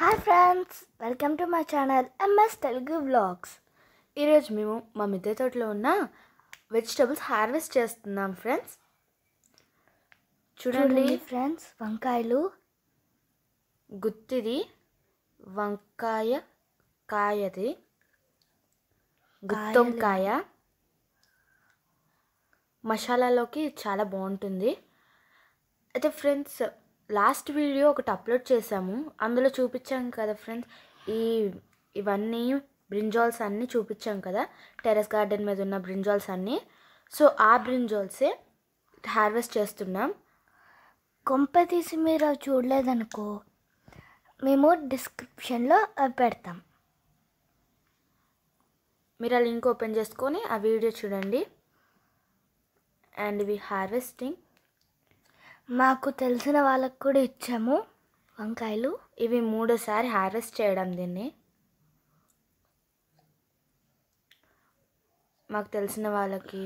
hi friends welcome to my channel MS Telugu vlogs ఈరోజు మేము మా మిద్దె తోటలో ఉన్న వెజిటబుల్స్ హార్వెస్ట్ చేస్తున్నాం ఫ్రెండ్స్ చూడండి ఫ్రెండ్స్ వంకాయలు గుత్తిది వంకాయ కాయది గుత్తంకాయ మసాలాలోకి చాలా బాగుంటుంది అయితే ఫ్రెండ్స్ లాస్ట్ వీడియో ఒకటి అప్లోడ్ చేసాము అందులో చూపించాం కదా ఫ్రెండ్స్ ఈ ఇవన్నీ బ్రింజాల్స్ అన్నీ చూపించాం కదా టెరెస్ గార్డెన్ మీద ఉన్న బ్రింజాల్స్ అన్నీ సో ఆ బ్రింజాల్సే హార్వెస్ట్ చేస్తున్నాం కొంప తీసి మీరు అవి చూడలేదనుకో మేము డిస్క్రిప్షన్లో అవి పెడతాం మీరు ఆ లింక్ ఓపెన్ చేసుకొని ఆ వీడియో చూడండి అండ్ వి హార్వెస్టింగ్ మాకు తెలిసిన వాళ్ళకు కూడా ఇచ్చాము వంకాయలు ఇవి మూడోసారి హార్వెస్ట్ చేయడం దీన్ని మాకు తెలిసిన వాళ్ళకి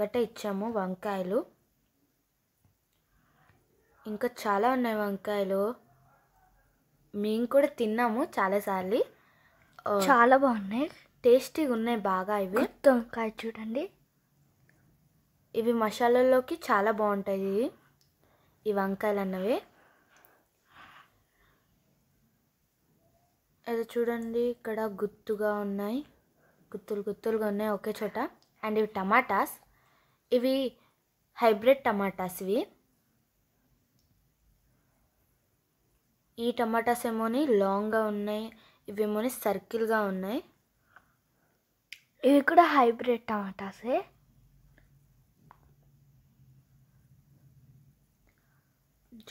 గట్ట ఇచ్చాము వంకాయలు ఇంకా చాలా ఉన్నాయి వంకాయలు మేము కూడా తిన్నాము చాలాసార్లు చాలా బాగున్నాయి టేస్టీగా ఉన్నాయి బాగా ఇవి వంకాయ చూడండి ఇవి మసాలాలోకి చాలా బాగుంటాయి ఈ వంకాయలు అన్నవి అది చూడండి ఇక్కడ గుత్తుగా ఉన్నాయి గుత్తులు గుత్తులుగా ఉన్నాయి ఒకే చోట అండ్ ఇవి టమాటాస్ ఇవి హైబ్రిడ్ టమాటాస్ ఇవి ఈ టమాటాస్ ఏమోని లాంగ్గా ఉన్నాయి ఇవేమోని సర్కిల్గా ఉన్నాయి ఇవి కూడా హైబ్రిడ్ టమాటాసే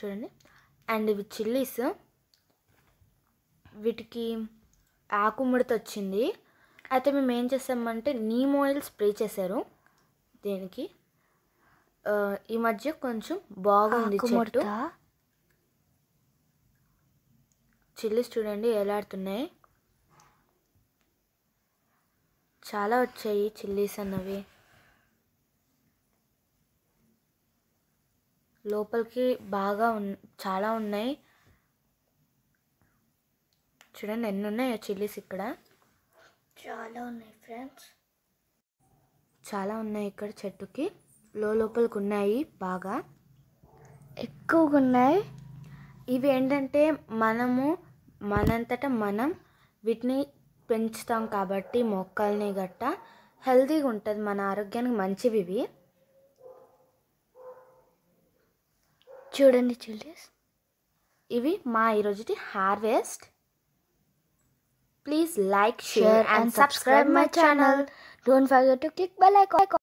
చూడండి అండ్ ఇవి చిల్లీస్ వీటికి ఆకు ముడత వచ్చింది అయితే మేము ఏం చేసామంటే నీమ్ ఆయిల్ స్ప్రే చేశారు దీనికి ఈ మధ్య కొంచెం బాగుంది చెట్టు చిల్లీస్ చూడండి ఎలాడుతున్నాయి చాలా వచ్చాయి చిల్లీస్ అన్నవి లోపలికి బాగా ఉన్ చాలా ఉన్నాయి చూడండి ఎన్ని ఉన్నాయో చిల్లీస్ ఇక్కడ చాలా ఉన్నాయి ఫ్రెండ్స్ చాలా ఉన్నాయి ఇక్కడ చెట్టుకి లో లోపలికి ఉన్నాయి బాగా ఎక్కువగా ఉన్నాయి ఇవి ఏంటంటే మనము మనంతట మనం వీటిని పెంచుతాం కాబట్టి మొక్కల్ని గట్టా హెల్తీగా ఉంటుంది మన ఆరోగ్యానికి మంచివి ఇవి చూడండి చిల్డ్రన్స్ ఇవి మా ఈరోజుటి harvest please like share and subscribe my channel don't forget to click bell icon